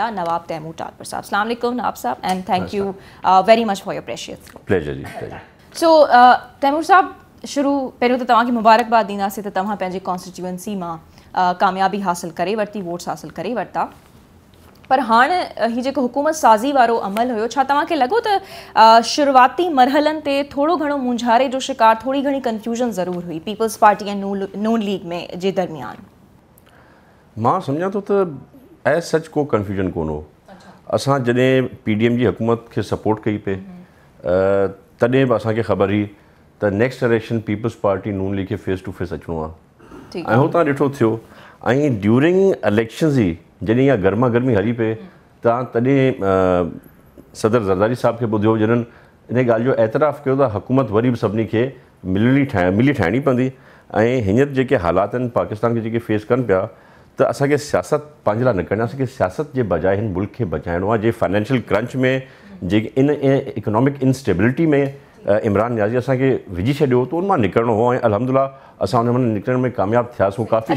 the नवाब तैमूर टाकबर साहब अलैक्म नवाब साहब and thank you very much for your precious pleasure जी सो uh, तैमूर साहब शुरू पहिरियों त तो तव्हांखे मुबारकबाद ॾींदासीं त तो तव्हां पंहिंजे कॉन्स्टिट्यूएंसी मां uh, कामयाबी हासिल करे वरती वोट्स हासिल करे वरता पर हाँ uh, हीउ जो हुकूमत साज़ी वो अमल हो छा तव्हांखे लॻो त शुरूआती मरहलनि ते थोरो घणो मुंझारे जो शिकार थोड़ी घणी कन्फ्यूजन जरूर हुई पीपल्स पार्टी एंड नून लीग में जे दरमियान मां समझा तो, त ऐं सच को कन्फ्यूजन कोन हुओ असां जॾहिं पी डी एम जी हुकूमत खे सपोर्ट कई पए तॾहिं बि असांखे ख़बर हुई त नैक्स्ट जनरेशन पीपल्स पार्टी नून लीग खे फेस टू फेस अचिणो आहे ऐं उहो तव्हां ॾिठो थियो ऐं ड्यूरिंग इलेक्शन्स ई जॾहिं इहा गर्मा गर्मी हली पए तव्हां तॾहिं सदर ज़रदारी साहिब खे ॿुधो जॾहिं इन ॻाल्हि जो एतिरा कयो त हुकूमत वरी बि सभिनी खे मिलणी ठाहे मिली ठाहिणी पवंदी ऐं हींअर जेके हालात आहिनि पाकिस्तान खे जेके फेस कनि पिया त तो असांखे सियासत पंहिंजे लाइ न करणी सियासत जे बजाय हिन मुल्क के बचाण आहे जे फाइनेंशियल क्रंच में जे इन इकोनॉमिक इनस्टेबिलिटी में इमरान न्याज़ी असांखे विझी छॾियो त तो उन मां हो अलहमदुल्ला अलहमदिल्ला असां हुन में कामयाब थियासीं काफ़ी